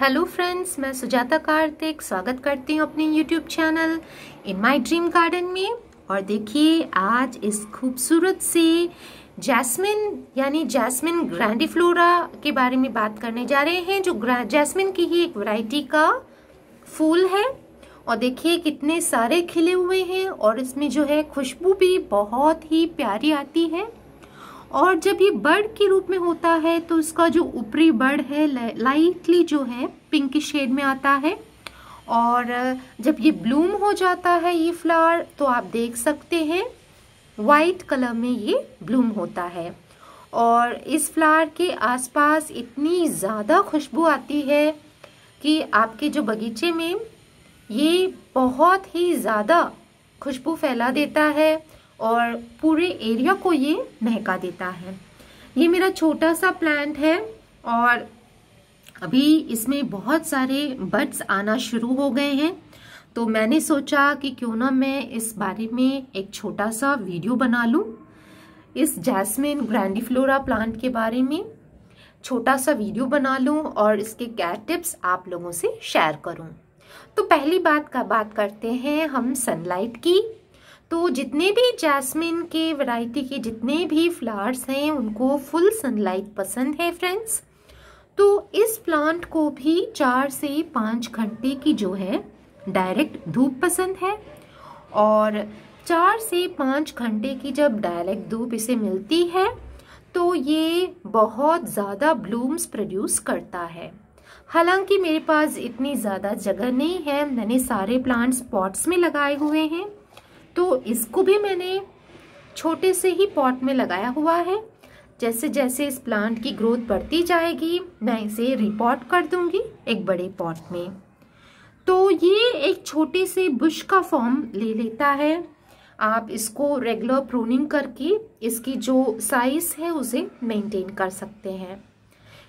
hello friends मैं सुजाता कार्तिक स्वागत करती हूँ अपने YouTube channel in my dream garden में और देखिए आज इस खूबसूरत से जैस्मिन यानी जैस्मिन फ्लोरा के बारे में बात करने जा रहे हैं जो जैस्मिन की ही एक वैरायटी का फूल है और देखिए कितने सारे खिले हुए हैं और इसमें जो है खुशबू भी बहुत ही प्यारी आती है और जब ये बर्ड के रूप में होता है तो इसका जो ऊपरी बर्ड है लाइटली जो है पिंक शेड में आता है और जब ये ब्लूम हो जाता है ये फ्लावर तो आप देख सकते हैं वाइट कलर में ये ब्लूम होता है और इस फ्लावर के आसपास इतनी ज़्यादा खुशबू आती है कि आपके जो बगीचे में ये बहुत ही ज़्यादा खुशबू फैला देता है और पूरे एरिया को ये महका देता है ये मेरा छोटा सा प्लांट है और अभी इसमें बहुत सारे बर्ड्स आना शुरू हो गए हैं तो मैंने सोचा कि क्यों ना मैं इस बारे में एक छोटा सा वीडियो बना लूं इस जैस्मिन ग्रैंडीफ्लोरा प्लांट के बारे में छोटा सा वीडियो बना लूं और इसके क्या टिप्स आप लोगों से शेयर करूं तो पहली बात का बात करते हैं हम सनलाइट की तो जितने भी जैस्मिन के वैरायटी के जितने भी फ्लावर्स हैं उनको फुल सनलाइट पसंद है फ्रेंड्स तो इस प्लांट को भी चार से पाँच घंटे की जो है डायरेक्ट धूप पसंद है और चार से पाँच घंटे की जब डायरेक्ट धूप इसे मिलती है तो ये बहुत ज़्यादा ब्लूम्स प्रोड्यूस करता है हालांकि मेरे पास इतनी ज़्यादा जगह नहीं है मैंने सारे प्लांट्स पॉट्स में लगाए हुए हैं तो इसको भी मैंने छोटे से ही पॉट में लगाया हुआ है जैसे जैसे इस प्लांट की ग्रोथ बढ़ती जाएगी मैं इसे रिपोर्ट कर दूंगी एक बड़े पॉट में तो ये एक छोटे से बुश का फॉर्म ले लेता है आप इसको रेगुलर प्रोनिंग करके इसकी जो साइज़ है उसे मेंटेन कर सकते हैं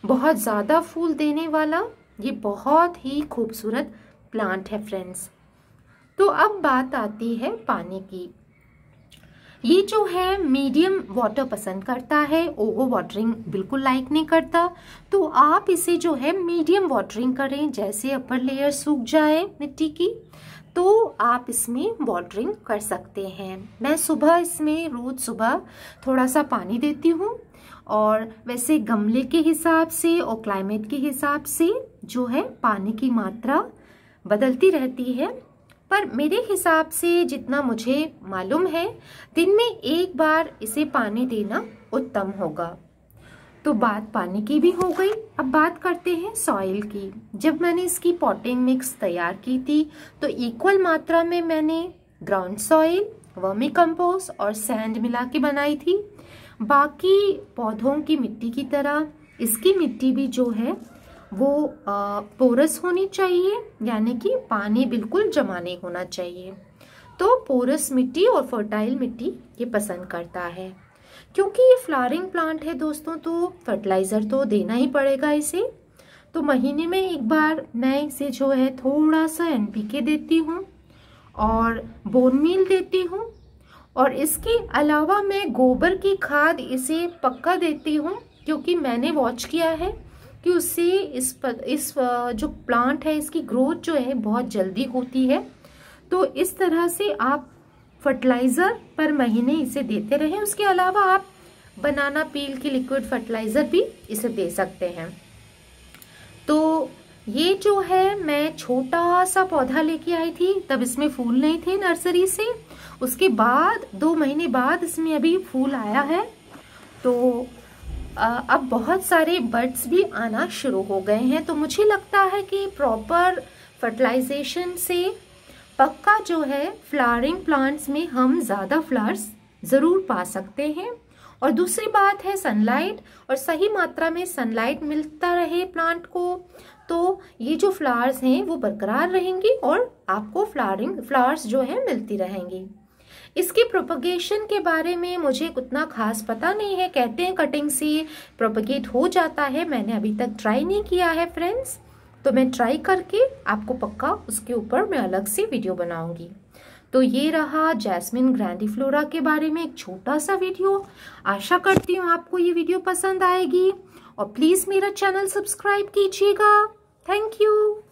बहुत ज़्यादा फूल देने वाला ये बहुत ही खूबसूरत प्लांट है फ्रेंड्स तो अब बात आती है पानी की ये जो है मीडियम वाटर पसंद करता है ओवर वाटरिंग बिल्कुल लाइक नहीं करता तो आप इसे जो है मीडियम वाटरिंग करें जैसे अपर लेयर सूख जाए मिट्टी की तो आप इसमें वाटरिंग कर सकते हैं मैं सुबह इसमें रोज़ सुबह थोड़ा सा पानी देती हूँ और वैसे गमले के हिसाब से और क्लाइमेट के हिसाब से जो है पानी की मात्रा बदलती रहती है पर मेरे हिसाब से जितना मुझे मालूम है दिन में एक बार इसे पानी देना उत्तम होगा तो बात पानी की भी हो गई अब बात करते हैं सॉइल की जब मैंने इसकी पॉटिंग मिक्स तैयार की थी तो इक्वल मात्रा में मैंने ग्राउंड सॉइल वर्मी कंपोस्ट और सैंड मिला के बनाई थी बाकी पौधों की मिट्टी की तरह इसकी मिट्टी भी जो है वो पोरस होनी चाहिए यानी कि पानी बिल्कुल जमा नहीं होना चाहिए तो पोरस मिट्टी और फर्टाइल मिट्टी ये पसंद करता है क्योंकि ये फ्लावरिंग प्लांट है दोस्तों तो फर्टिलाइज़र तो देना ही पड़ेगा इसे तो महीने में एक बार मैं इसे जो है थोड़ा सा एनपीके देती हूँ और बोन मील देती हूँ और इसके अलावा मैं गोबर की खाद इसे पक्का देती हूँ क्योंकि मैंने वॉच किया है कि उससे इस पर, इस जो प्लांट है इसकी ग्रोथ जो है बहुत जल्दी होती है तो इस तरह से आप फर्टिलाइज़र पर महीने इसे देते रहें उसके अलावा आप बनाना पील की लिक्विड फर्टिलाइज़र भी इसे दे सकते हैं तो ये जो है मैं छोटा सा पौधा लेके आई थी तब इसमें फूल नहीं थे नर्सरी से उसके बाद दो महीने बाद इसमें अभी फूल आया है तो अब बहुत सारे बर्ड्स भी आना शुरू हो गए हैं तो मुझे लगता है कि प्रॉपर फर्टिलाइजेशन से पक्का जो है फ्लावरिंग प्लांट्स में हम ज़्यादा फ्लावर्स ज़रूर पा सकते हैं और दूसरी बात है सनलाइट और सही मात्रा में सनलाइट मिलता रहे प्लांट को तो ये जो फ्लावर्स हैं वो बरकरार रहेंगी और आपको फ्लावरिंग फ्लावर्स जो है मिलती रहेंगी इसकी प्रोपगेशन के बारे में मुझे उतना खास पता नहीं है कहते हैं कटिंग से प्रोपगेट हो जाता है मैंने अभी तक ट्राई नहीं किया है फ्रेंड्स तो मैं ट्राई करके आपको पक्का उसके ऊपर मैं अलग से वीडियो बनाऊंगी तो ये रहा जैस्मिन ग्रैंडीफ्लोरा के बारे में एक छोटा सा वीडियो आशा करती हूँ आपको ये वीडियो पसंद आएगी और प्लीज़ मेरा चैनल सब्सक्राइब कीजिएगा थैंक यू